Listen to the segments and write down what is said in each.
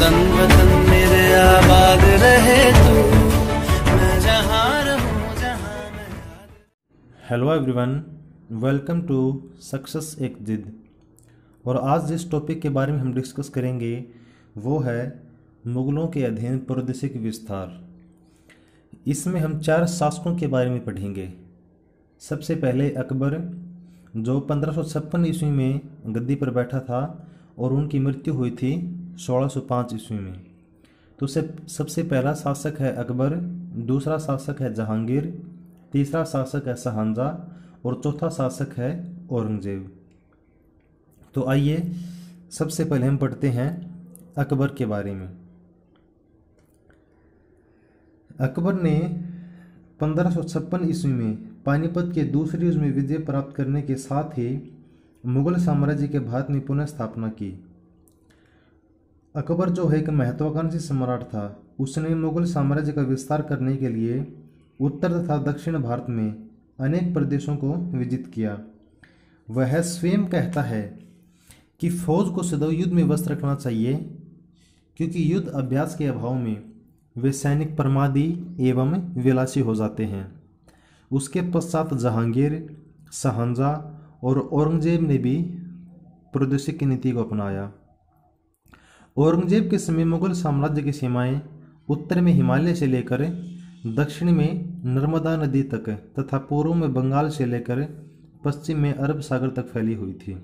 तन वतन मेरे आबाद रहे तू hello everyone welcome to success एक जिद और आज जिस टॉपिक के बारे में हम डिस्कस करेंगे वो है मुग़लों के अधीन प्रदेशिक विस्तार इसमें हम चार शासकों के बारे में पढ़ेंगे सबसे पहले अकबर जो पंद्रह ईस्वी में गद्दी पर बैठा था और उनकी मृत्यु हुई थी 1605 ईस्वी में तो सब सबसे पहला शासक है अकबर दूसरा शासक है जहांगीर तीसरा शासक है शहानजा और चौथा शासक है औरंगजेब तो आइए सबसे पहले हम पढ़ते हैं अकबर के बारे में अकबर ने पंद्रह ईस्वी में पानीपत के दूसरे युद्ध में विजय प्राप्त करने के साथ ही मुगल साम्राज्य के भारत में पुनः स्थापना की अकबर जो है एक महत्वाकांक्षी सम्राट था उसने मुगल साम्राज्य का विस्तार करने के लिए उत्तर तथा दक्षिण भारत में अनेक प्रदेशों को विजित किया वह स्वयं कहता है कि फौज को सदैव युद्ध में व्यस्त रखना चाहिए क्योंकि युद्ध अभ्यास के अभाव में वे सैनिक प्रमादी एवं विलासी हो जाते हैं उसके पश्चात जहांगीर शहानजा और औरंगजेब ने भी प्रदेशिक की नीति को अपनाया औरंगजेब के समय मुगल साम्राज्य की सीमाएं उत्तर में हिमालय से लेकर दक्षिण में नर्मदा नदी तक तथा पूर्व में बंगाल से लेकर पश्चिम में अरब सागर तक फैली हुई थी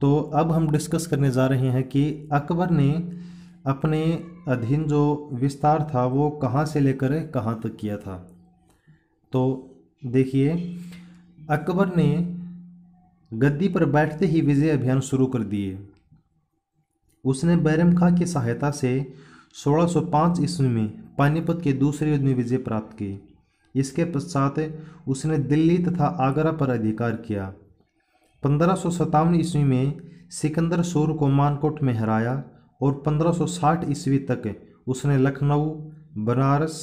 तो अब हम डिस्कस करने जा रहे हैं कि अकबर ने अपने अधीन जो विस्तार था वो कहाँ से लेकर कहाँ तक किया था तो देखिए अकबर ने गद्दी पर बैठते ही विजय अभियान शुरू कर दिए उसने बैरम खां की सहायता से 1605 ईस्वी में पानीपत के दूसरे युद्ध में विजय प्राप्त की इसके पश्चात उसने दिल्ली तथा आगरा पर अधिकार किया पंद्रह ईस्वी में सिकंदर सूर को मानकोट में हराया और 1560 ईस्वी तक उसने लखनऊ बनारस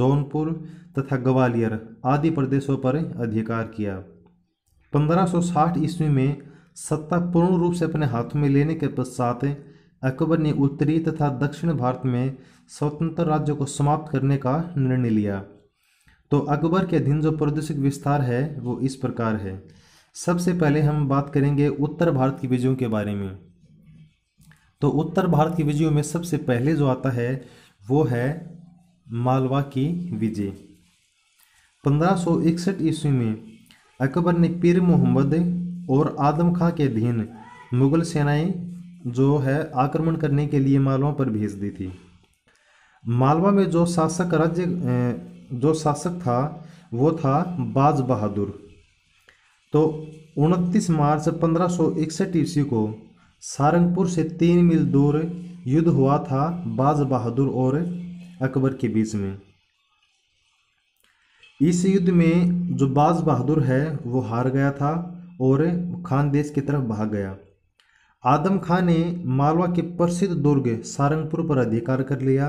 जौनपुर तथा ग्वालियर आदि प्रदेशों पर अधिकार किया 1560 ईस्वी में सत्ता पूर्ण रूप से अपने हाथों में लेने के पश्चात अकबर ने उत्तरी तथा दक्षिण भारत में स्वतंत्र राज्यों को समाप्त करने का निर्णय लिया तो अकबर के अधीन जो प्रदेशिक विस्तार है वो इस प्रकार है सबसे पहले हम बात करेंगे उत्तर भारत की विजयों के बारे में तो उत्तर भारत की विजयों में सबसे पहले जो आता है वो है मालवा की विजय 1561 ईस्वी में अकबर ने पीर मोहम्मद और आदम खां के अधीन मुगल सेनाएं जो है आक्रमण करने के लिए मालवा पर भेज दी थी मालवा में जो शासक राज्य जो शासक था वो था बाज बहादुर तो 29 मार्च पंद्रह सौ इकसठ ईस्वी को सारंगपुर से तीन मील दूर युद्ध हुआ था बाज बहादुर और अकबर के बीच में इस युद्ध में जो बाज बहादुर है वो हार गया था और खानदेश की तरफ भाग गया आदम खां ने मालवा के प्रसिद्ध दुर्ग सारंगपुर पर अधिकार कर लिया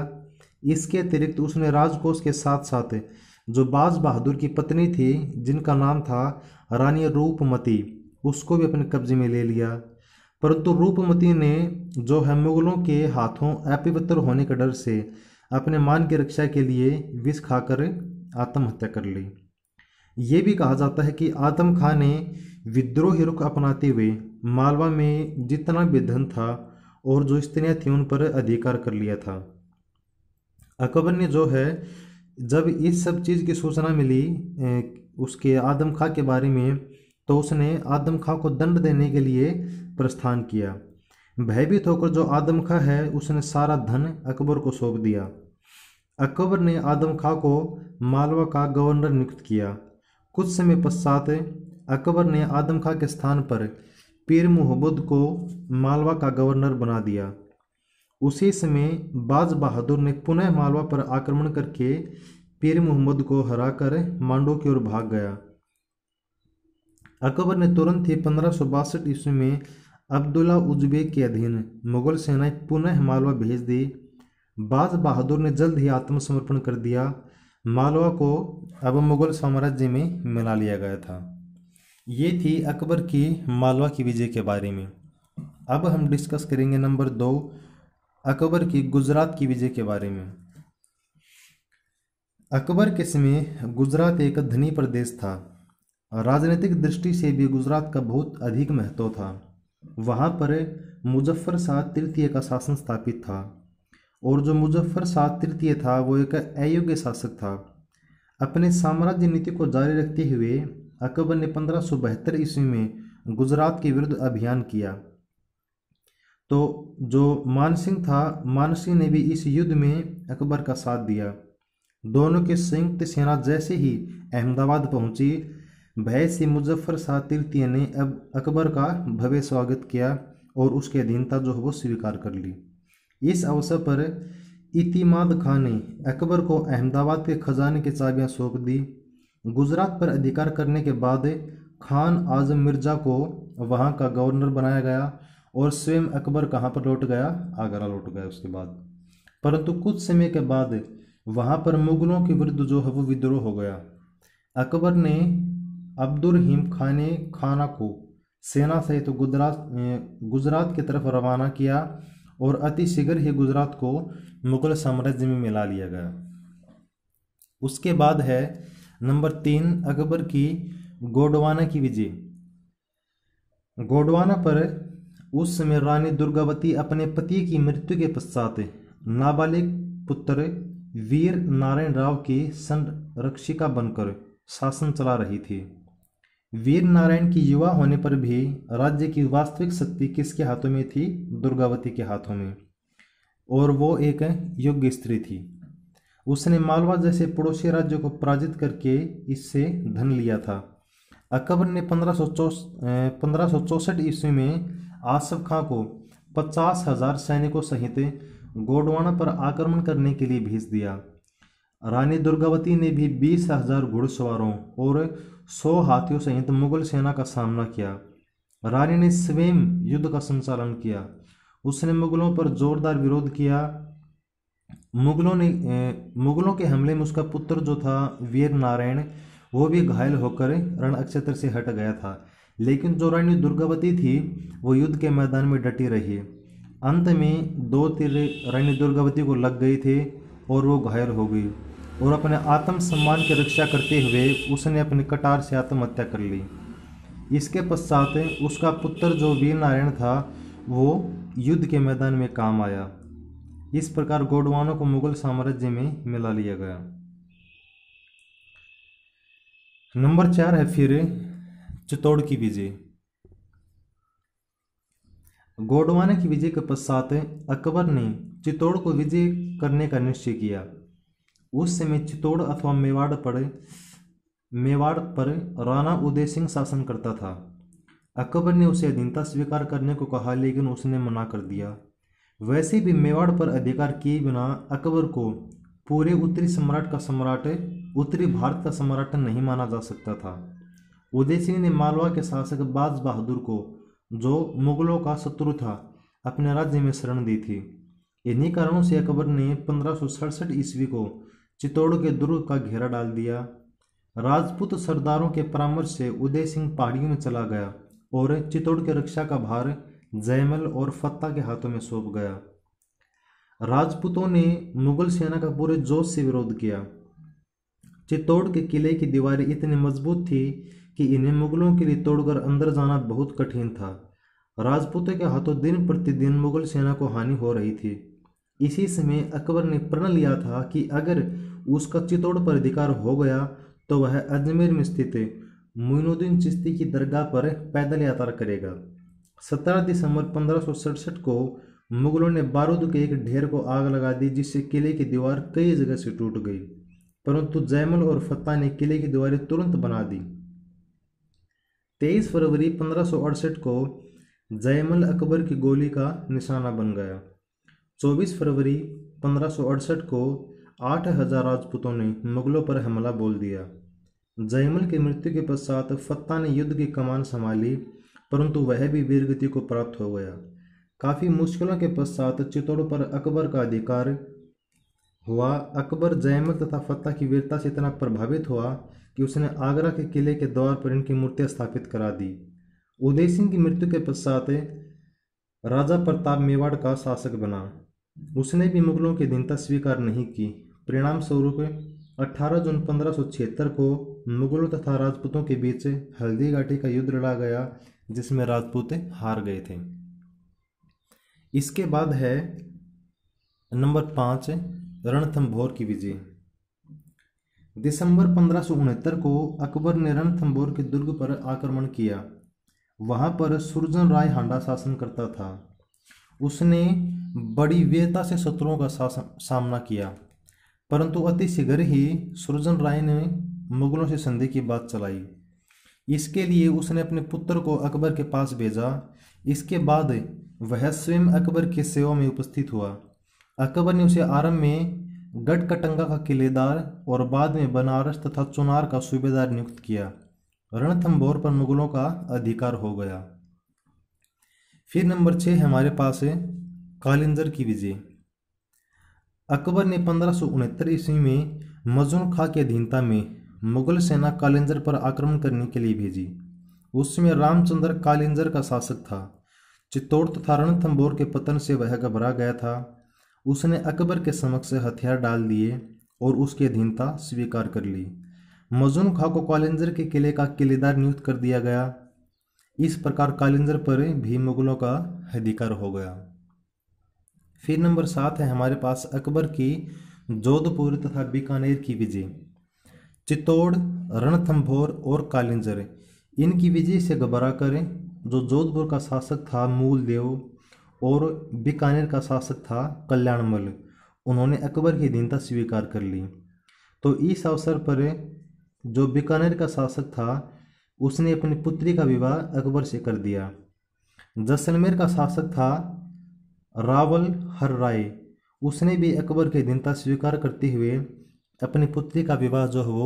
इसके अतिरिक्त उसने राजकोष के साथ साथ जो बाज बहादुर की पत्नी थी जिनका नाम था रानी रूपमती उसको भी अपने कब्जे में ले लिया परंतु रूपमती ने जो है मुगलों के हाथों अपवित्र होने के डर से अपने मान की रक्षा के लिए विष खाकर आत्महत्या कर ली ये भी कहा जाता है कि आदम खां ने विद्रोही रुख अपनाते हुए मालवा में जितना भी धन था और जो स्त्रियाँ थीं उन पर अधिकार कर लिया था अकबर ने जो है जब इस सब चीज़ की सूचना मिली उसके आदम खां के बारे में तो उसने आदम खां को दंड देने के लिए प्रस्थान किया भयभीत होकर जो आदम खां है उसने सारा धन अकबर को सौंप दिया अकबर ने आदम खां को मालवा का गवर्नर नियुक्त किया कुछ समय पश्चात अकबर ने आदम खां के स्थान पर पीर मुहबुद को मालवा का गवर्नर बना दिया उसी समय बाज बहादुर ने पुनः मालवा पर आक्रमण करके पीर मोहम्मद को हराकर मांडो की ओर भाग गया अकबर ने तुरंत ही पंद्रह सौ बासठ ईस्वी में अब्दुल्ला उज्बेक के अधीन मुगल सेनाएं पुनः मालवा भेज दी बाज बहादुर ने जल्द ही आत्मसमर्पण कर दिया मालवा को अब मुगल साम्राज्य में मिला लिया गया था ये थी अकबर की मालवा की विजय के बारे में अब हम डिस्कस करेंगे नंबर दो अकबर की गुजरात की विजय के बारे में अकबर के समय गुजरात एक धनी प्रदेश था राजनीतिक दृष्टि से भी गुजरात का बहुत अधिक महत्व था वहाँ पर मुजफ्फर शाह तृतीय का शासन स्थापित था और जो मुजफ्फर शाह तृतीय था वो एक अयोग्य शासक था अपने साम्राज्य नीति को जारी रखते हुए अकबर ने पंद्रह ईस्वी में गुजरात के विरुद्ध अभियान किया तो जो मानसिंह था मानसिंह ने भी इस युद्ध में अकबर का साथ दिया दोनों के संयुक्त सेना जैसे ही अहमदाबाद पहुंची भय से मुजफ्फर शाह तृतीय ने अब अकबर का भव्य स्वागत किया और उसकी अधीनता जो है वो स्वीकार कर ली इस अवसर पर इतिमाद खान ने अकबर को अहमदाबाद के खजाने की चाबियां सौंप दी गुजरात पर अधिकार करने के बाद खान आजम मिर्जा को वहाँ का गवर्नर बनाया गया और स्वयं अकबर कहाँ पर लौट गया आगरा लौट गया उसके बाद परंतु कुछ समय के बाद वहाँ पर मुगलों के विरुद्ध जो है वो विद्रोह हो गया अकबर ने अब्दुल हिम खाने खाना को सेना सहित तो गुजरात गुजरात की तरफ रवाना किया और अतिशीघ्र ही गुजरात को मुगल साम्राज्य में मिला लिया गया उसके बाद है नंबर तीन अकबर की गोडवाना की विजय गोडवाना पर उस समय रानी दुर्गावती अपने पति की मृत्यु के पश्चात नाबालिग पुत्र वीर नारायण राव की संरक्षिका बनकर शासन चला रही थी वीर नारायण की युवा होने पर भी राज्य की वास्तविक शक्ति किसके हाथों में थी दुर्गावती के हाथों में और वो एक योग्य स्त्री थी उसने मालवा जैसे पड़ोसी राज्यों को पराजित करके इससे धन लिया था अकबर ने पंद्रह सौ चौसठ ईस्वी में आसफ खां को पचास हजार सैनिकों सहित गोडवाना पर आक्रमण करने के लिए भेज दिया रानी दुर्गावती ने भी बीस हजार घुड़सवारों और सौ हाथियों सहित मुगल सेना का सामना किया रानी ने स्वयं युद्ध का संचालन किया उसने मुगलों पर जोरदार विरोध किया मुगलों ने मुगलों के हमले में उसका पुत्र जो था वीर नारायण वो भी घायल होकर रण अक्षेत्र से हट गया था लेकिन जो रानी दुर्गावती थी वो युद्ध के मैदान में डटी रही अंत में दो तीर रानी दुर्गावती को लग गए थे और वो घायल हो गई और अपने आत्म सम्मान की रक्षा करते हुए उसने अपने कटार से आत्महत्या कर ली इसके पश्चात उसका पुत्र जो वीर नारायण था वो युद्ध के मैदान में काम आया इस प्रकार गोडवानों को मुगल साम्राज्य में मिला लिया गया नंबर चार है फिर चित्तौड़ की विजय गोडवाने की विजय के पश्चात अकबर ने चित्तौड़ को विजय करने का निश्चय किया उस समय चित्तौड़ अथवा मेवाड़ पर मेवाड़ पर राणा उदय सिंह शासन करता था अकबर ने उसे अधीनता स्वीकार करने को कहा लेकिन उसने मना कर दिया वैसे भी मेवाड़ पर अधिकार किए बिना अकबर को पूरे उत्तरी सम्राट का सम्राट उत्तरी भारत का सम्राट नहीं माना जा सकता था उदय सिंह ने मालवा के शासक बाज बहादुर को जो मुगलों का शत्रु था अपने राज्य में शरण दी थी इन्हीं कारणों से अकबर ने पंद्रह ईस्वी को चित्तौड़ के दुर्ग का घेरा डाल दिया राजपूत सरदारों के परामर्श से उदय सिंह पहाड़ियों में चला गया और चित्तौड़ के रक्षा का भार जयमल और फत्ता के हाथों में सौंप गया राजपूतों ने मुगल सेना का पूरे जोश से विरोध किया चित्तौड़ के किले की दीवारें इतनी मजबूत थी कि इन्हें मुगलों के लिए तोड़कर अंदर जाना बहुत कठिन था राजपूतों के हाथों दिन प्रतिदिन मुगल सेना को हानि हो रही थी इसी समय अकबर ने प्रण लिया था कि अगर उसका चित्तौड़ पर अधिकार हो गया तो वह अजमेर में स्थित मोइनुद्दीन चिश्ती की दरगाह पर पैदल यात्रा करेगा सत्रह दिसंबर पंद्रह को मुगलों ने बारूद के एक ढेर को आग लगा दी जिससे किले की दीवार कई जगह से टूट गई परंतु जयमल और फतेह ने किले की दीवारें तुरंत बना दी तेईस फरवरी पंद्रह को जयमल अकबर की गोली का निशाना बन गया 24 फरवरी पंद्रह को आठ हजार राजपूतों ने मुगलों पर हमला बोल दिया जयमल की मृत्यु के पश्चात फत्ता ने युद्ध की कमान संभाली परंतु वह भी वीरगति को प्राप्त हो गया काफ़ी मुश्किलों के पश्चात चित्तौड़ पर अकबर का अधिकार हुआ अकबर जयमल तथा फत्ता की वीरता से इतना प्रभावित हुआ कि उसने आगरा के किले के द्वार पर इनकी मूर्तियां स्थापित करा दी उदय सिंह की मृत्यु के पश्चात राजा प्रताप मेवाड़ का शासक बना उसने भी मुगलों की दिनता स्वीकार नहीं की परिणाम स्वरूप 18 जून पंद्रह को मुगलों तथा राजपूतों के बीच हल्दी घाटी का युद्ध लड़ा गया जिसमें राजपूते हार गए थे इसके बाद है नंबर पाँच रणथम्भौर की विजय दिसंबर पंद्रह को अकबर ने रणथंभौर के दुर्ग पर आक्रमण किया वहां पर सुरजन राय हांडा शासन करता था उसने बड़ी वीरता से शत्रुओं का सामना किया परंतु अतिशीघ्र ही सुरजन राय ने मुगलों से संधि की बात चलाई इसके लिए उसने अपने पुत्र को अकबर के पास भेजा इसके बाद वह स्वयं अकबर की सेवा में उपस्थित हुआ अकबर ने उसे आरंभ में गटकटंगा का किलेदार और बाद में बनारस तथा चुनार का सूबेदार नियुक्त किया रणथम्बोर पर मुगलों का अधिकार हो गया फिर नंबर छः हमारे पास है कालिंजर की विजय अकबर ने पंद्रह सौ ईस्वी में मजनू खां की अधीनता में मुगल सेना कालिंजर पर आक्रमण करने के लिए भेजी उस समय रामचंद्र कालिंजर का शासक था चित्तौड़ तथा रणथम्बोर के पतन से वह घबरा गया था उसने अकबर के समक्ष हथियार डाल दिए और उसकी अधीनता स्वीकार कर ली मजून खां को कालिंजर के किले का किलेदार नियुक्त कर दिया गया इस प्रकार कालिंजर पर भी मुगलों का अधिकार हो गया फिर नंबर सात है हमारे पास अकबर की जोधपुर तथा बीकानेर की विजय चित्तौड़ रणथंभौर और कालिंजर इनकी विजय से घबरा करें जो जोधपुर का शासक था मूलदेव और बीकानेर का शासक था कल्याणमल उन्होंने अकबर की दीनता स्वीकार कर ली तो इस अवसर पर जो बीकानेर का शासक था उसने अपनी पुत्री का विवाह अकबर से कर दिया जैसलमेर का शासक था रावल हर राय उसने भी अकबर की दीनता स्वीकार करते हुए अपनी पुत्री का विवाह जो है वो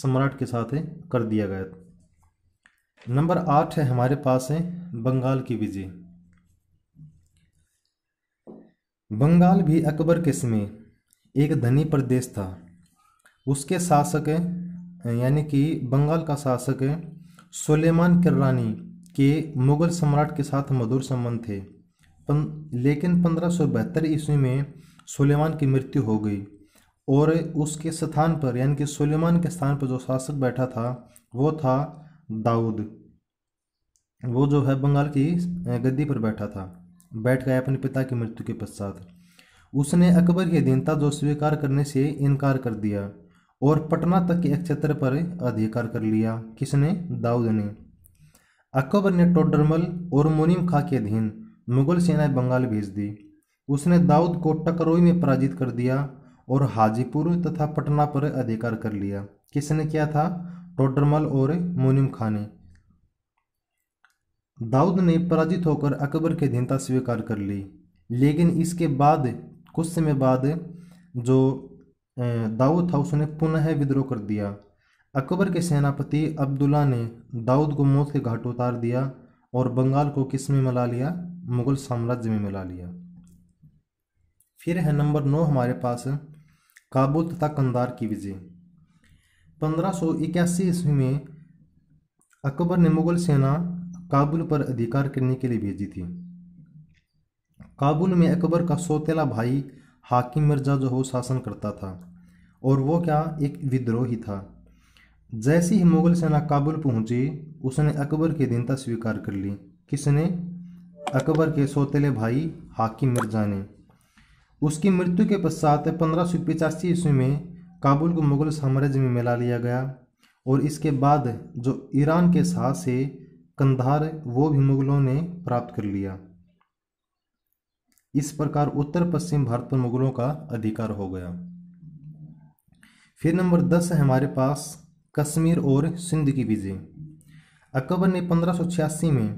सम्राट के साथ कर दिया गया नंबर आठ है हमारे पास है बंगाल की विजय बंगाल भी अकबर के समय एक धनी प्रदेश था उसके शासक यानी कि बंगाल का शासक सुलेमान किर्रानी के मुगल सम्राट के साथ मधुर संबंध थे पन, लेकिन पंद्रह ईस्वी में सुलेमान की मृत्यु हो गई और उसके स्थान पर यानी कि सुलेमान के स्थान पर जो शासक बैठा था वो था दाऊद वो जो है बंगाल की गद्दी पर बैठा था बैठ गया अपने पिता की मृत्यु के पश्चात उसने अकबर की अधीनता जो स्वीकार करने से इनकार कर दिया और पटना तक के एक क्षेत्र पर अधिकार कर लिया किसने दाऊद ने अकबर ने टोडरमल और मुनीम खां के अधीन मुगल सेना बंगाल भेज दी उसने दाऊद को टकरोई में पराजित कर दिया और हाजीपुर तथा पटना पर अधिकार कर लिया किसने किया था टोडरमल और मोनिम खान ने दाऊद ने पराजित होकर अकबर की अधीनता स्वीकार कर ली लेकिन इसके बाद कुछ समय बाद जो दाऊद था उसने पुनः विद्रोह कर दिया अकबर के सेनापति अब्दुल्ला ने दाऊद को मौत के घाट उतार दिया और बंगाल को किस में मिला लिया मुगल साम्राज्य में मिला लिया फिर है नंबर नौ हमारे पास काबुल तथा कंदार की विजय पंद्रह सौ इक्यासी ईस्वी में अकबर ने मुगल सेना काबुल पर अधिकार करने के लिए भेजी थी काबुल में अकबर का सौतेला भाई हाकिम मिर्जा जो हो शासन करता था और वो क्या एक विद्रोही था जैसे ही मुगल सेना काबुल पहुंची उसने अकबर की दीनता स्वीकार कर ली किसने अकबर के सौतेले भाई हाकिम मिर्जा ने उसकी मृत्यु के पश्चात पंद्रह सौ पिचासी ईस्वी में काबुल को मुगल साम्राज्य में मिला लिया गया और इसके बाद जो ईरान के साथ से कंधार वो भी मुगलों ने प्राप्त कर लिया इस प्रकार उत्तर पश्चिम भारत पर मुगलों का अधिकार हो गया फिर नंबर दस है हमारे पास कश्मीर और सिंध की विजय अकबर ने पंद्रह में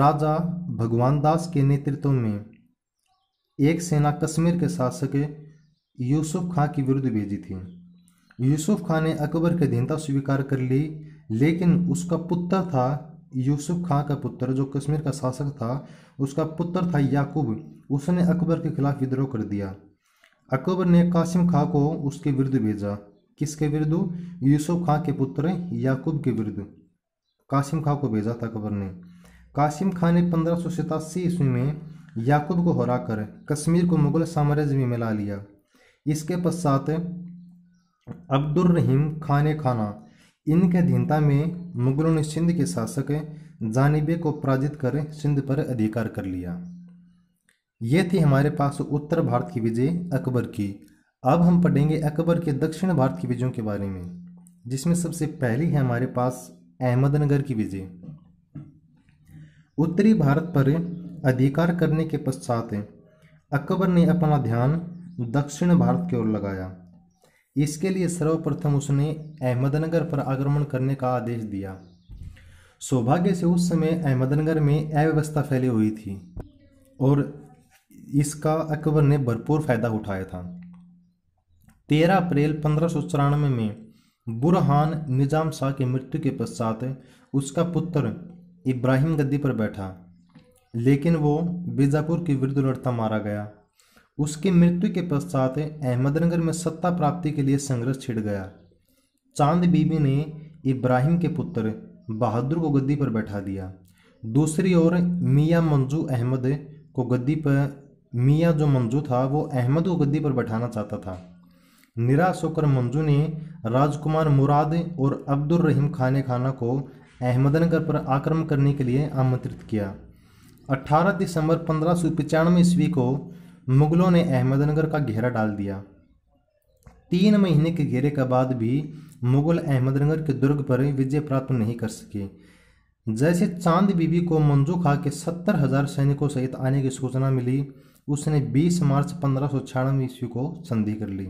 राजा भगवान दास के नेतृत्व में एक सेना कश्मीर के शासक यूसुफ खां के विरुद्ध भेजी थी यूसुफ खां ने अकबर की अधीनता स्वीकार कर ली लेकिन उसका पुत्र था यूसुफ खां का पुत्र जो कश्मीर का शासक था उसका पुत्र था याकूब उसने अकबर के खिलाफ विद्रोह कर दिया अकबर ने कासिम खां को उसके विरुद्ध भेजा किसके विरुद्ध यूसुफ खां के पुत्र याकूब के विरुद्ध कासिम खां को भेजा था अकबर ने कासिम खां ने पंद्रह ईस्वी में याकूब को हरा कर कश्मीर को मुगल साम्राज्य में मिला लिया इसके पश्चात रहीम खाने खाना इनके अधीनता में मुगलों ने सिंध के शासक जानबे को पराजित कर सिंध पर अधिकार कर लिया ये थी हमारे पास उत्तर भारत की विजय अकबर की अब हम पढ़ेंगे अकबर के दक्षिण भारत की विजयों के बारे में जिसमें सबसे पहली है हमारे पास अहमदनगर की विजय उत्तरी भारत पर अधिकार करने के पश्चात अकबर ने अपना ध्यान दक्षिण भारत की ओर लगाया इसके लिए सर्वप्रथम उसने अहमदनगर पर आक्रमण करने का आदेश दिया सौभाग्य से उस समय अहमदनगर में अव्यवस्था फैली हुई थी और इसका अकबर ने भरपूर फायदा उठाया था तेरह अप्रैल पंद्रह सौ चौरानवे में बुरहान निजाम शाह की मृत्यु के पश्चात उसका पुत्र इब्राहिम गद्दी पर बैठा लेकिन वो बीजापुर के विरुद्ध लड़ता मारा गया उसकी मृत्यु के पश्चात अहमदनगर में सत्ता प्राप्ति के लिए संघर्ष छिड़ गया चांद बीबी ने इब्राहिम के पुत्र बहादुर को गद्दी पर बैठा दिया दूसरी ओर मियाँ मंजू अहमद को गद्दी पर मियाँ जो मंजू था वो अहमद को गद्दी पर बैठाना चाहता था निराश होकर मंजू ने राजकुमार मुराद और अब्दुल रहीम खाने खाना को अहमदनगर पर आक्रमण करने के लिए आमंत्रित किया 18 दिसंबर पंद्रह सौ पचानवे ईस्वी को मुगलों ने अहमदनगर का घेरा डाल दिया तीन महीने के घेरे के बाद भी मुगल अहमदनगर के दुर्ग पर विजय प्राप्त नहीं कर सके जैसे चांद बीबी को मंजू खा के सत्तर हजार सैनिकों सहित आने की सूचना मिली उसने 20 मार्च पंद्रह सौ छियानवे ईस्वी को संधि कर ली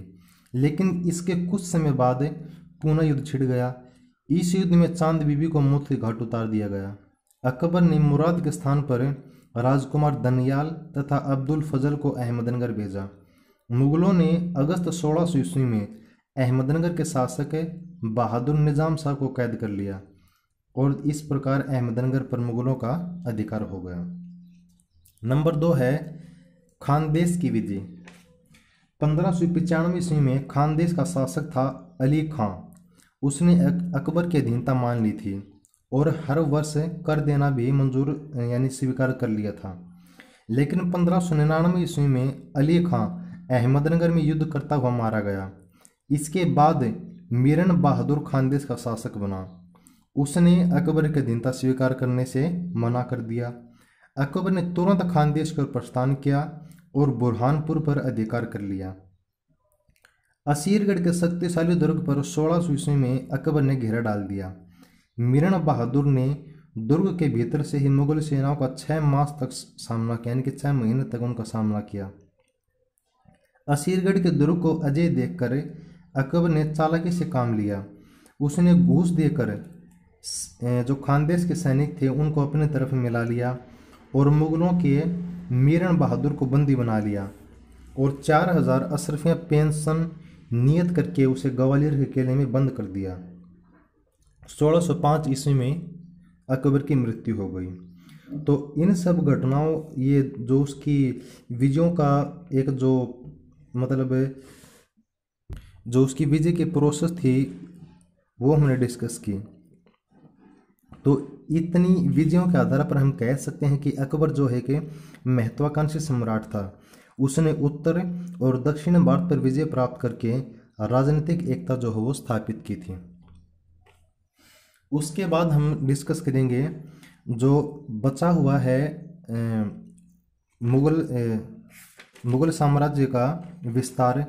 लेकिन इसके कुछ समय बाद पुनः युद्ध छिड़ गया इस युद्ध में चांद बीबी को मुख्य घाट उतार दिया गया अकबर ने मुराद के स्थान पर राजकुमार दनियाल तथा अब्दुल फजल को अहमदनगर भेजा मुगलों ने अगस्त सोलह सौ ईस्वी में अहमदनगर के शासक बहादुर निज़ाम शाह को कैद कर लिया और इस प्रकार अहमदनगर पर मुगलों का अधिकार हो गया नंबर दो है खानदेश की विजय पंद्रह सौ पचानवे ईस्वी में खानदेश का शासक था अली खां उसने अकबर की अधीनता मान ली थी और हर वर्ष कर देना भी मंजूर यानी स्वीकार कर लिया था लेकिन पंद्रह सौ निन्यानवे ईस्वी में अली खां अहमदनगर में युद्ध करता हुआ मारा गया इसके बाद मीरन बहादुर खानदेश का शासक बना उसने अकबर के दिनता स्वीकार करने से मना कर दिया अकबर ने तुरंत खानदेश पर प्रस्थान किया और बुरहानपुर पर अधिकार कर लिया असीरगढ़ के शक्तिशाली दुर्ग पर सोलह सौ ईस्वी में अकबर ने घेरा डाल दिया मीरण बहादुर ने दुर्ग के भीतर से ही मुगल सेनाओं का छः मास तक सामना किया यानी कि छः महीने तक उनका सामना किया असीरगढ़ के दुर्ग को अजय देखकर अकबर ने चालाकी से काम लिया उसने घूस देकर जो खानदेश के सैनिक थे उनको अपनी तरफ मिला लिया और मुगलों के मीरण बहादुर को बंदी बना लिया और चार हज़ार अशरफियाँ पेंशन नियत करके उसे ग्वालियर के किले में बंद कर दिया 1605 ईस्वी में अकबर की मृत्यु हो गई तो इन सब घटनाओं ये जो उसकी विजयों का एक जो मतलब जो उसकी विजय की प्रोसेस थी वो हमने डिस्कस की तो इतनी विजयों के आधार पर हम कह सकते हैं कि अकबर जो है कि महत्वाकांक्षी सम्राट था उसने उत्तर और दक्षिण भारत पर विजय प्राप्त करके राजनीतिक एकता जो है वो स्थापित की थी उसके बाद हम डिस्कस करेंगे जो बचा हुआ है मुगल मुगल साम्राज्य का विस्तार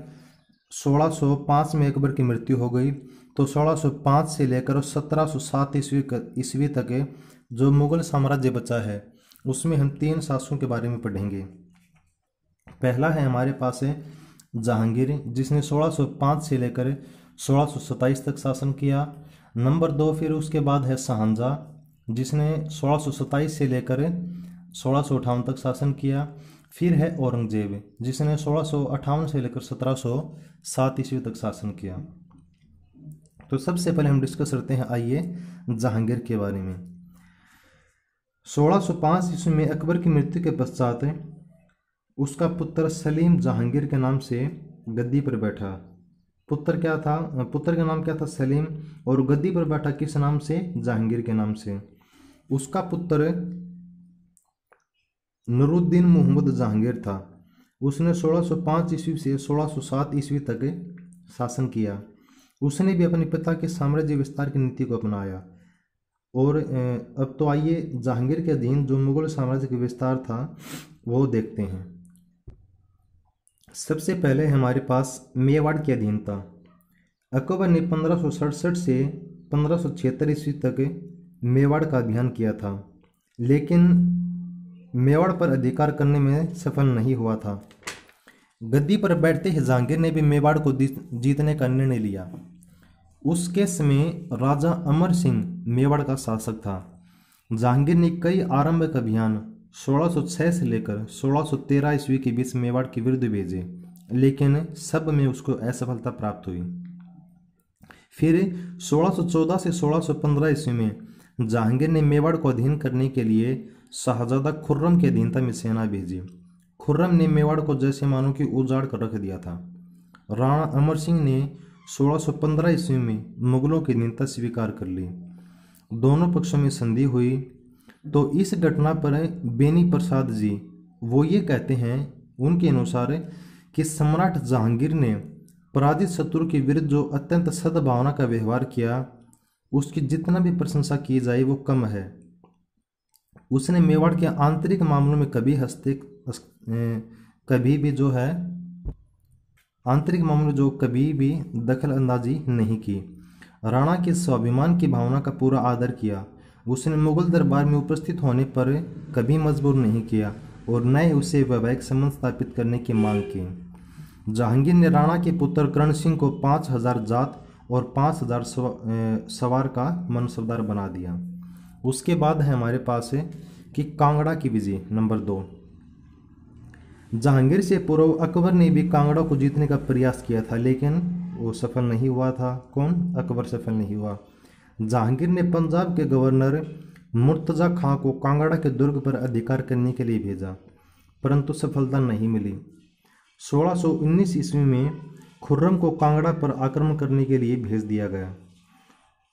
1605 में अकबर की मृत्यु हो गई तो 1605 से लेकर 1707 ईस्वी ईस्वी तक जो मुगल साम्राज्य बचा है उसमें हम तीन शासकों के बारे में पढ़ेंगे पहला है हमारे पास है जहांगीर जिसने 1605 से लेकर सोलह तक शासन किया नंबर दो फिर उसके बाद है शाहजहाँ जिसने सोलह से लेकर सोलह तक शासन किया फिर है औरंगजेब जिसने सोलह से लेकर सत्रह सौ ईस्वी तक शासन किया तो सबसे पहले हम डिस्कस करते हैं आइए जहांगीर के बारे में 1605 ईस्वी में अकबर की मृत्यु के पश्चात उसका पुत्र सलीम जहांगीर के नाम से गद्दी पर बैठा पुत्र क्या था पुत्र का नाम क्या था सलीम और गद्दी पर बैठा किस नाम से जहांगीर के नाम से उसका पुत्र नरुद्दीन मोहम्मद जहांगीर था उसने 1605 ईस्वी से 1607 ईस्वी तक शासन किया उसने भी अपने पिता के साम्राज्य विस्तार की नीति को अपनाया और अब तो आइए जहांगीर के अधीन जो मुगल साम्राज्य का विस्तार था वो देखते हैं सबसे पहले हमारे पास मेवाड़ की अधीनता अकबर ने पंद्रह से पंद्रह ईस्वी तक मेवाड़ का अभियान किया था लेकिन मेवाड़ पर अधिकार करने में सफल नहीं हुआ था गद्दी पर बैठते ही जहांगीर ने भी मेवाड़ को जीतने का निर्णय लिया उस केस में राजा अमर सिंह मेवाड़ का शासक था जहांगीर ने कई आरंभिक अभियान 1606 से लेकर 1613 ईस्वी के बीच मेवाड़ के विरुद्ध भेजे लेकिन सब में उसको असफलता प्राप्त हुई फिर 1614 से 1615 ईस्वी में जहांगीर ने मेवाड़ को अधीन करने के लिए शाहजादा खुर्रम की अधीनता में सेना भेजी खुर्रम ने मेवाड़ को जैसे मानो कि उजाड़ कर रख दिया था राणा अमर सिंह ने 1615 ईस्वी में मुगलों की अधीनता स्वीकार कर ली दोनों पक्षों में संधि हुई तो इस घटना पर बेनी प्रसाद जी वो ये कहते हैं उनके अनुसार कि सम्राट जहांगीर ने पराजित शत्रु के विरुद्ध जो अत्यंत सद्भावना का व्यवहार किया उसकी जितना भी प्रशंसा की जाए वो कम है उसने मेवाड़ के आंतरिक मामलों में कभी हस्ते कभी भी जो है आंतरिक मामलों जो कभी भी दखल अंदाजी नहीं की राणा के स्वाभिमान की भावना का पूरा आदर किया उसने मुगल दरबार में उपस्थित होने पर कभी मजबूर नहीं किया और नए उसे वैवाहिक संबंध स्थापित करने की मांग की जहांगीर ने राणा के पुत्र करण सिंह को पाँच हजार जात और पाँच हजार सवार का मनसबदार बना दिया उसके बाद है हमारे पास है कि कांगड़ा की विजय नंबर दो जहांगीर से पूर्व अकबर ने भी कांगड़ा को जीतने का प्रयास किया था लेकिन वो सफल नहीं हुआ था कौन अकबर सफल नहीं हुआ जहांगीर ने पंजाब के गवर्नर मुर्तजा खां को कांगड़ा के दुर्ग पर अधिकार करने के लिए भेजा परंतु सफलता नहीं मिली 1619 ईस्वी में खुर्रम को कांगड़ा पर आक्रमण करने के लिए भेज दिया गया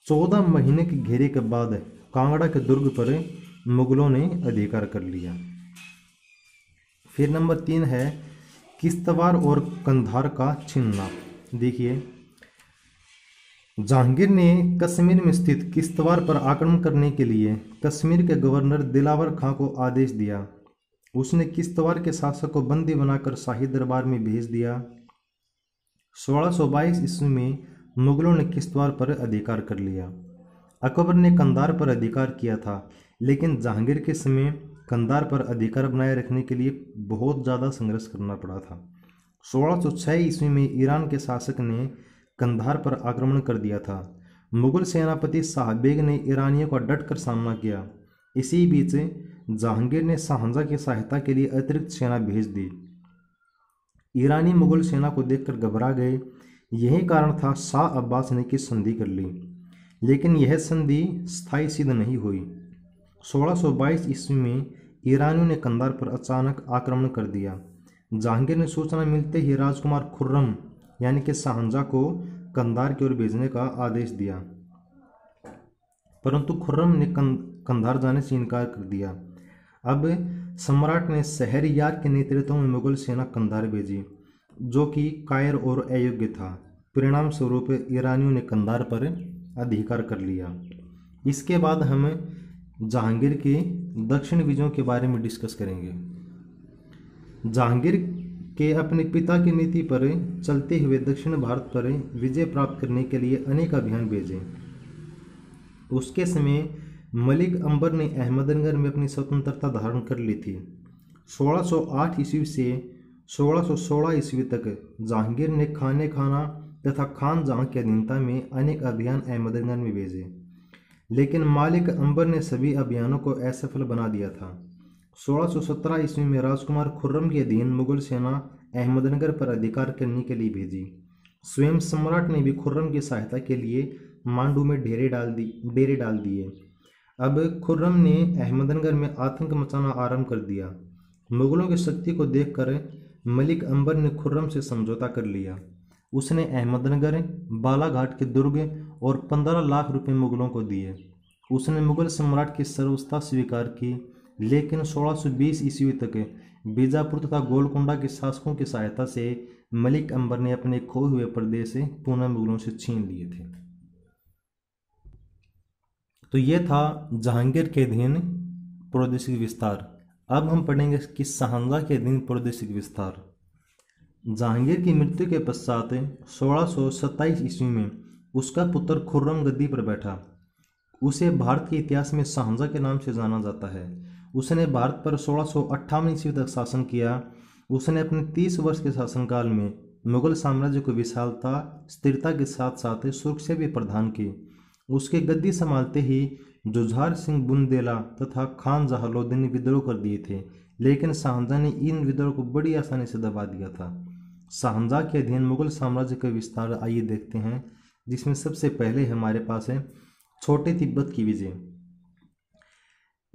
चौदह महीने के घेरे के बाद कांगड़ा के दुर्ग पर मुगलों ने अधिकार कर लिया फिर नंबर तीन है किस्तवार और कंधार का छिन्ना देखिए जहांगीर ने कश्मीर में स्थित किश्तवाड़ पर आक्रमण करने के लिए कश्मीर के गवर्नर दिलावर खां को आदेश दिया उसने किश्तवाड़ के शासक को बंदी बनाकर शाही दरबार में भेज दिया 1622 ईस्वी में मुगलों ने किश्तवाड़ पर अधिकार कर लिया अकबर ने कंदार पर अधिकार किया था लेकिन जहांगीर के समय कंदार पर अधिकार बनाए रखने के लिए बहुत ज़्यादा संघर्ष करना पड़ा था 1606 ईस्वी में ईरान के शासक ने कंधार पर आक्रमण कर दिया था मुगल सेनापति साहबेग ने ईरानियों का डट कर सामना किया इसी बीच जहांगीर ने शाहजा की सहायता के लिए अतिरिक्त सेना भेज दी ईरानी मुगल सेना को देखकर घबरा गए यही कारण था शाह अब्बास ने की संधि कर ली लेकिन यह संधि स्थायी सिद्ध नहीं हुई 1622 ईस्वी में ईरानियों ने कंधार पर अचानक आक्रमण कर दिया जहांगीर ने सूचना मिलते ही राजकुमार खुर्रम यानी कि शाहजहाँ को कंधार की ओर भेजने का आदेश दिया परंतु खुर्रम ने कंधार जाने से इनकार कर दिया अब सम्राट ने शहर यार के नेतृत्व में मुगल सेना कंधार भेजी जो कि कायर और अयोग्य था परिणाम स्वरूप ईरानियों ने कंधार पर अधिकार कर लिया इसके बाद हम जहांगीर के दक्षिण विजयों के बारे में डिस्कस करेंगे जहांगीर के अपने पिता की नीति पर चलते हुए दक्षिण भारत पर विजय प्राप्त करने के लिए अनेक अभियान भेजे उसके समय मलिक अंबर ने अहमदनगर में अपनी स्वतंत्रता धारण कर ली थी 1608 ईस्वी से 1616 ईस्वी तक जहांगीर ने खाने खाना तथा खान जहां की अधीनता में अनेक अभियान अहमदनगर में भेजे लेकिन मालिक अंबर ने सभी अभियानों को असफल बना दिया था सोलह ईस्वी में राजकुमार खुर्रम के अधीन मुगल सेना अहमदनगर पर अधिकार करने के लिए भेजी स्वयं सम्राट ने भी खुर्रम की सहायता के लिए मांडू में ढेरे डाल दी डेरे डाल दिए अब खुर्रम ने अहमदनगर में आतंक मचाना आरंभ कर दिया मुगलों की शक्ति को देखकर मलिक अंबर ने खुर्रम से समझौता कर लिया उसने अहमदनगर बालाघाट के दुर्ग और पंद्रह लाख रुपये मुगलों को दिए उसने मुगल सम्राट की सर्वस्ता स्वीकार की लेकिन 1620 ईस्वी तक बीजापुर तथा गोलकुंडा के शासकों की सहायता से मलिक अंबर ने अपने खोए हुए प्रदेश पुनः मुगलों से छीन लिए थे तो यह था जहांगीर के अधीन प्रादेशिक विस्तार अब हम पढ़ेंगे कि शाहजहाँ के अधीन प्रादेशिक विस्तार जहांगीर की मृत्यु के पश्चात सोलह ईस्वी में उसका पुत्र खुर्रम गद्दी पर बैठा उसे भारत के इतिहास में शाहजहाँ के नाम से जाना जाता है उसने भारत पर सोलह सौ ईस्वी तक शासन किया उसने अपने तीस वर्ष के शासनकाल में मुगल साम्राज्य को विशालता स्थिरता के साथ साथ सुरक्षा भी प्रदान की उसके गद्दी संभालते ही जुझार सिंह बुंदेला तथा खान जहालुद्दीन ने विद्रोह कर दिए थे लेकिन शाहजहाँ ने इन विद्रोह को बड़ी आसानी से दबा दिया था शाहजहाँ के अधीन मुगल साम्राज्य का विस्तार आइए देखते हैं जिसमें सबसे पहले हमारे पास है छोटे तिब्बत की विजय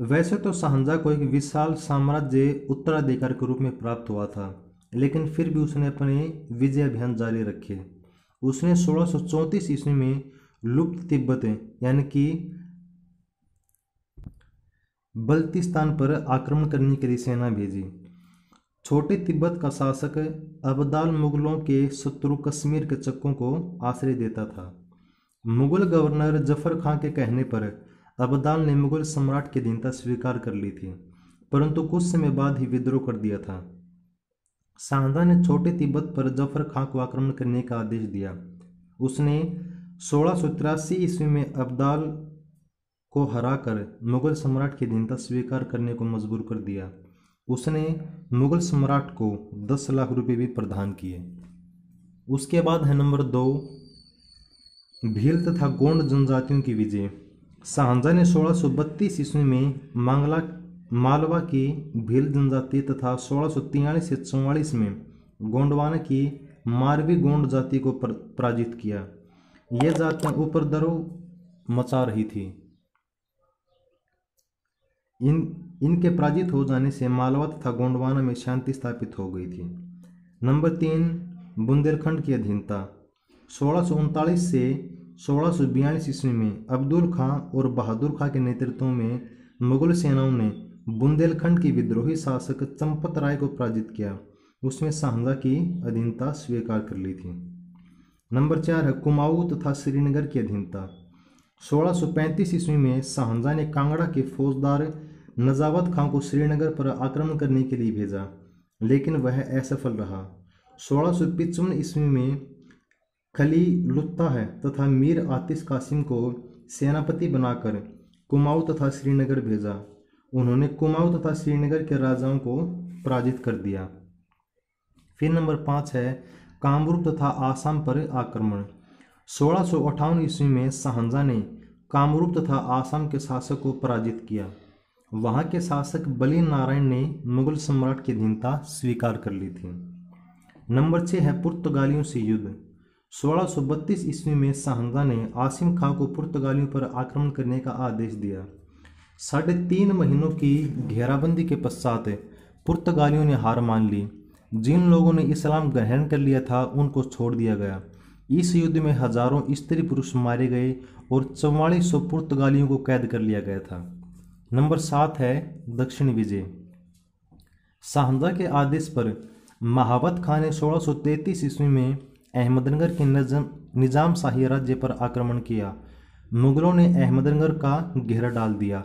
वैसे तो शाहजहाँ को एक विशाल साम्राज्य उत्तराधिकार के रूप में प्राप्त हुआ था लेकिन फिर भी उसने अपने विजय अभियान जारी रखे उसने सोलह ईस्वी में लुप्त तिब्बत यानी कि बल्तिस्तान पर आक्रमण करने के लिए सेना भेजी छोटे तिब्बत का शासक अबदाल मुगलों के शत्रु कश्मीर के चक्कों को आश्रय देता था मुगल गवर्नर जफर खां के कहने पर अबदाल ने मुगल सम्राट की अधीनता स्वीकार कर ली थी परंतु कुछ समय बाद ही विद्रोह कर दिया था सांधा ने छोटे तिब्बत पर जफर खां को आक्रमण करने का आदेश दिया उसने सोलह सौ तिरासी ईस्वी में अबदाल को हराकर मुगल सम्राट की अधीनता स्वीकार करने को मजबूर कर दिया उसने मुगल सम्राट को दस लाख रुपये भी प्रदान किए उसके बाद है नंबर दो भील तथा गोंड जनजातियों की विजय सांझा ने सोलह सौ बत्तीस ईस्वी में मांगला मालवा की भील जनजाति तथा सोलह सौ तिहालीस से चौवालीस में गोंडवाना की मारवी गोंड जाति को पराजित किया यह जातियां दरो मचा रही थी इन इनके पराजित हो जाने से मालवा तथा गोंडवाना में शांति स्थापित हो गई थी नंबर तीन बुंदेलखंड की अधीनता सोलह से सोलह सौ बयालीस ईस्वी में अब्दुल खां और बहादुर खां के नेतृत्व में मुगल सेनाओं ने बुंदेलखंड की विद्रोही शासक चंपत राय को पराजित किया उसमें शाहजा की अधीनता स्वीकार कर ली थी नंबर चार है कुमाऊ तथा श्रीनगर की अधीनता 1635 ईस्वी में शाहजा ने कांगड़ा के फौजदार नजावत खां को श्रीनगर पर आक्रमण करने के लिए भेजा लेकिन वह असफल रहा सोलह ईस्वी में खली लुत्ता है तथा मीर आतिश कासिम को सेनापति बनाकर कुमाऊँ तथा श्रीनगर भेजा उन्होंने कुमाऊँ तथा श्रीनगर के राजाओं को पराजित कर दिया फिर नंबर पाँच है कामरूप तथा आसाम पर आक्रमण सोलह सौ अठावन ईस्वी में शाहजा ने कामरूप तथा आसाम के शासक को पराजित किया वहाँ के शासक बली नारायण ने मुगल सम्राट की अधीनता स्वीकार कर ली थी नंबर छः है पुर्तगालियों से युद्ध सोलह ईस्वी में शाहंगा ने आसिम खां को पुर्तगालियों पर आक्रमण करने का आदेश दिया साढ़े तीन महीनों की घेराबंदी के पश्चात पुर्तगालियों ने हार मान ली जिन लोगों ने इस्लाम ग्रहण कर लिया था उनको छोड़ दिया गया इस युद्ध में हजारों स्त्री पुरुष मारे गए और चौवालीस सौ पुर्तगालियों को कैद कर लिया गया था नंबर सात है दक्षिण विजय शाहजा के आदेश पर महावत खां ने 1633 ईस्वी में अहमदनगर के निजाम शाही राज्य पर आक्रमण किया मुगलों ने अहमदनगर का घेरा डाल दिया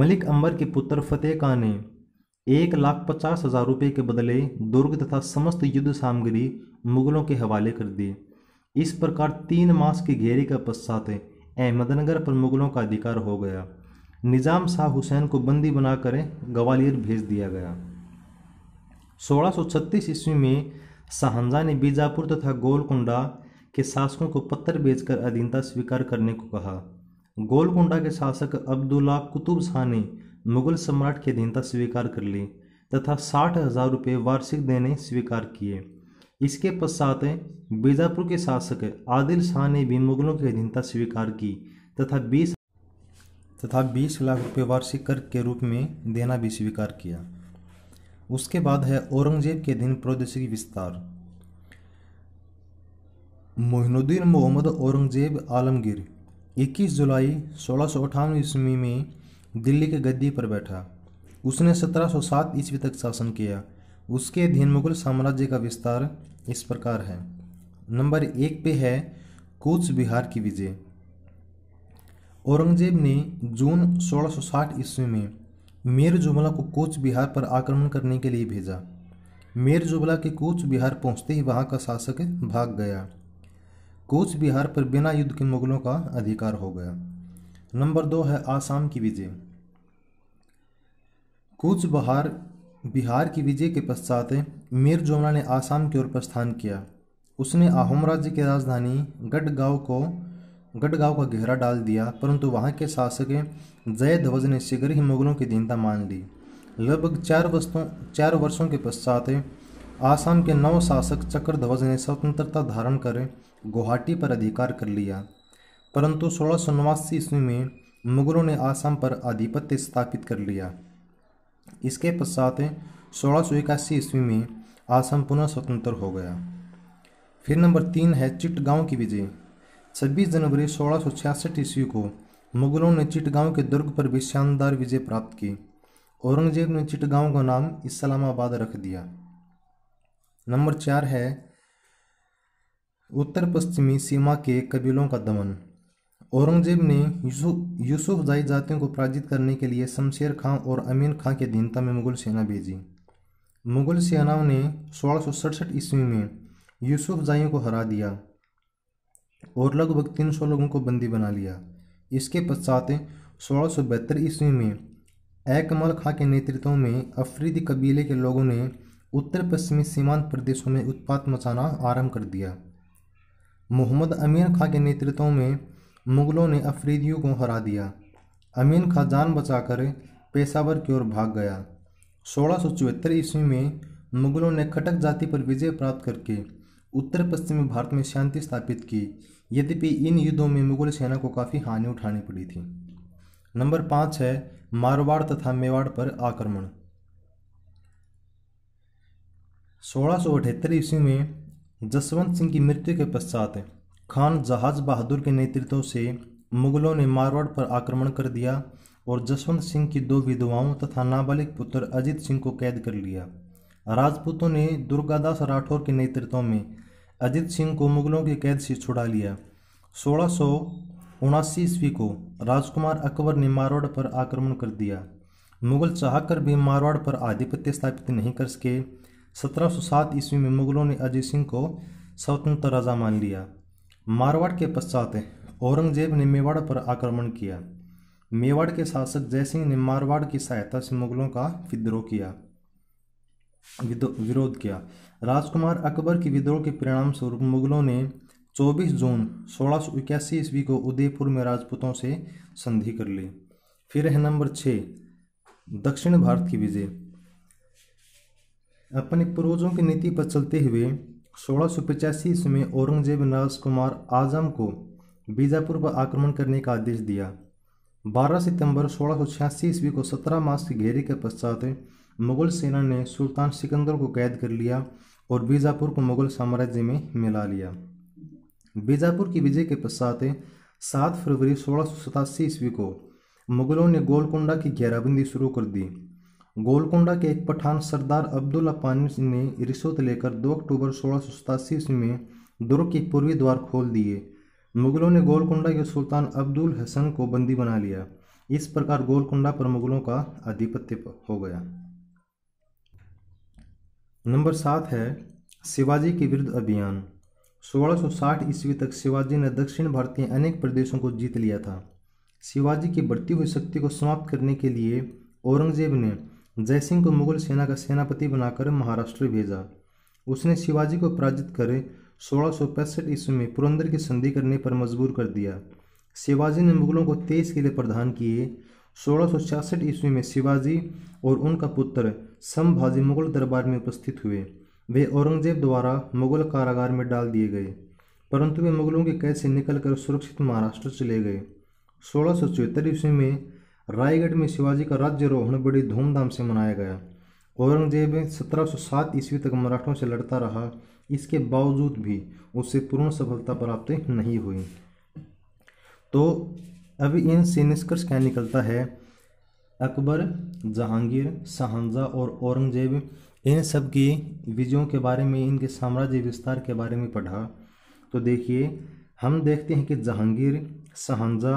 मलिक अंबर के पुत्र फतेह खां ने एक लाख पचास हजार रुपये के बदले दुर्ग तथा समस्त युद्ध सामग्री मुगलों के हवाले कर दी इस प्रकार तीन मास के घेरे का पश्चात अहमदनगर पर मुगलों का अधिकार हो गया निजाम शाह हुसैन को बंदी बनाकर ग्वालियर भेज दिया गया छत्तीस ईस्वी में शाहजहाँ ने बीजापुर तथा गोलकुंडा के शासकों को पत्थर बेचकर अधीनता स्वीकार करने को कहा गोलकुंडा के शासक अब्दुल्ला कुतुब शाह ने मुगल सम्राट की अधीनता स्वीकार कर ली तथा साठ हजार रुपये वार्षिक देने स्वीकार किए इसके पश्चात बीजापुर के शासक आदिल शाह ने भी मुगलों की अधीनता स्वीकार की तथा बीस तथा बीस लाख रुपये वार्षिक कर के रूप में देना भी स्वीकार किया उसके बाद है औरंगजेब के दिन प्रौद्योगिकी विस्तार मोहिनुद्दीन मोहम्मद औरंगजेब आलमगीर 21 जुलाई सोलह सौ ईस्वी में दिल्ली के गद्दी पर बैठा उसने 1707 ईस्वी तक शासन किया उसके अधीन मुगल साम्राज्य का विस्तार इस प्रकार है नंबर एक पे है कूच बिहार की विजय औरंगजेब ने जून 1660 ईस्वी में मेर जुमला को कोच बिहार पर आक्रमण करने के लिए भेजा मेर जुमला के कोच बिहार पहुंचते ही वहां का शासक भाग गया कोच बिहार पर बिना युद्ध के मुगलों का अधिकार हो गया नंबर दो है आसाम की विजय कोच बहार बिहार की विजय के पश्चात मेर जुमला ने आसाम की ओर प्रस्थान किया उसने आहोम राज्य की राजधानी गढ़गांव को गढ़गांव का घेरा डाल दिया परंतु वहाँ के शासकें जयध्वज ने शीघ्र ही मुगलों की दीनता मान ली लगभग चार वर्षों चार वर्षों के पश्चात आसाम के नौ शासक चक्रध्वज ने स्वतंत्रता धारण कर गुवाहाटी पर अधिकार कर लिया परंतु सोलह सौ नवासी ईस्वी में मुगलों ने आसाम पर आधिपत्य स्थापित कर लिया इसके पश्चात सोलह सौ इक्यासी ईस्वी में आसाम पुनः स्वतंत्र हो गया फिर नंबर तीन है चिटगांव की विजय छब्बीस जनवरी सोलह सौ छियासठ ईस्वी को मुगलों ने चिटगांव के दुर्ग पर भी शानदार विजय प्राप्त की औरंगजेब ने चिटगांव का नाम इस्लामाबाद रख दिया नंबर चार है उत्तर पश्चिमी सीमा के कबीलों का दमन औरंगजेब ने यूसुफ जाई जातियों को पराजित करने के लिए शमशेर खां और अमीन खां की अधीनता में मुगल सेना भेजी मुगल सेनाओं ने सोलह ईस्वी में यूसुफ जाइयों को हरा दिया और लगभग 300 लोगों को बंदी बना लिया इसके पश्चात सोलह सौ बहत्तर ईस्वी में एकमल खां के नेतृत्व में अफरीदी कबीले के लोगों ने उत्तर पश्चिमी सीमांत प्रदेशों में उत्पात मचाना आरंभ कर दिया मोहम्मद अमीर खां के नेतृत्व में मुगलों ने अफरीदियों को हरा दिया अमीन खां जान बचाकर पेशावर की ओर भाग गया सोलह ईस्वी में मुगलों ने खटक जाति पर विजय प्राप्त करके उत्तर पश्चिम भारत में शांति स्थापित की यद्यपि इन युद्धों में मुगल सेना को काफ़ी हानि उठानी पड़ी थी नंबर पाँच है मारवाड़ तथा मेवाड़ पर आक्रमण सोलह सौ अठहत्तर ईस्वी में जसवंत सिंह की मृत्यु के पश्चात खान जहाज बहादुर के नेतृत्व से मुगलों ने मारवाड़ पर आक्रमण कर दिया और जसवंत सिंह की दो विधवाओं तथा नाबालिग पुत्र अजीत सिंह को कैद कर लिया राजपूतों ने दुर्गादास राठौर के नेतृत्व में अजीत सिंह को मुगलों की कैद से छुड़ा लिया सोलह सौ उनासी ईस्वी को राजकुमार अकबर ने मारवाड़ पर आक्रमण कर दिया मुगल चाहकर भी मारवाड़ पर आधिपत्य स्थापित नहीं कर सके 1707 ईस्वी में मुगलों ने अजीत सिंह को स्वतंत्र राजा मान लिया मारवाड़ के पश्चात औरंगजेब ने मेवाड़ पर आक्रमण किया मेवाड़ के शासक जयसिंह ने मारवाड़ की सहायता से मुगलों का विद्रोह किया विरोध किया राजकुमार अकबर के विद्रोह के परिणाम स्वरूप मुगलों ने 24 जून सोलह ईस्वी को उदयपुर में राजपूतों से संधि कर ली फिर है नंबर छः दक्षिण भारत की विजय अपने पूर्वजों की नीति पर चलते हुए सोलह ईस्वी में औरंगजेब ने राजकुमार आजम को बीजापुर पर आक्रमण करने का आदेश दिया 12 सितंबर सोलह ईस्वी को 17 मास के घेरे के पश्चात मुगल सेना ने सुल्तान सिकंदर को कैद कर लिया और बीजापुर को मुगल साम्राज्य में मिला लिया बीजापुर की विजय के पश्चात सात फरवरी सोलह ईस्वी को मुगलों ने गोलकोंडा की घेराबंदी शुरू कर दी गोलकोंडा के एक पठान सरदार अब्दुल्ला पानी ने रिश्वत लेकर 2 अक्टूबर सोलह ईस्वी में दुर्ग के पूर्वी द्वार खोल दिए मुगलों ने गोलकोंडा के सुल्तान अब्दुल हसन को बंदी बना लिया इस प्रकार गोलकुंडा पर मुगलों का आधिपत्य हो गया नंबर सात है शिवाजी के विरुद्ध अभियान साठ ईस्वी तक शिवाजी ने दक्षिण भारत के अनेक प्रदेशों को जीत लिया था शिवाजी की बढ़ती हुई शक्ति को समाप्त करने के लिए औरंगजेब ने जयसिंह को मुगल सेना का सेनापति बनाकर महाराष्ट्र भेजा उसने शिवाजी को पराजित कर सोलह ईस्वी में पुरंदर की संधि करने पर मजबूर कर दिया शिवाजी ने मुगलों को तेज के लिए प्रदान किए सोलह ईस्वी में शिवाजी और उनका पुत्र संभाजी मुगल दरबार में उपस्थित हुए वे औरंगजेब द्वारा मुगल कारागार में डाल दिए गए परंतु वे मुगलों के कैद से निकलकर सुरक्षित महाराष्ट्र चले गए सोलह सौ चौहत्तर ईस्वी में रायगढ़ में शिवाजी का रोहण बड़ी धूमधाम से मनाया गया औरंगजेब सत्रह सौ सात ईस्वी तक मराठों से लड़ता रहा इसके बावजूद भी उसे पूर्ण सफलता प्राप्त नहीं हुई तो अभी इनसे निष्कर्ष क्या निकलता है अकबर जहांगीर शहानजा और औरंगजेब इन सब की विजयों के बारे में इनके साम्राज्य विस्तार के बारे में पढ़ा तो देखिए हम देखते हैं कि जहांगीर शहानजा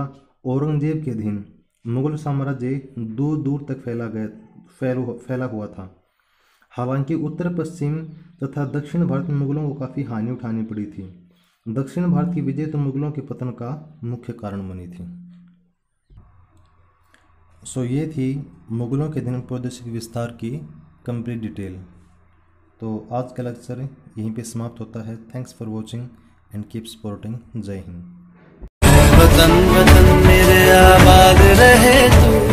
औरंगजेब के अधीन मुगल साम्राज्य दूर दूर तक फैला गया फैल फैला हुआ था हालांकि उत्तर पश्चिम तथा दक्षिण भारत में मुगलों को काफ़ी हानि उठानी पड़ी थी दक्षिण भारत की विजय तो मुगलों के पतन का मुख्य कारण बनी थी सो ये थी मुग़लों के दिन प्रदेश विस्तार की कंप्लीट डिटेल तो आज का लेक्चर यहीं पे समाप्त होता है thanks for watching and keep supporting जय हिंद वतन वतन मेरे आबाद रहे तू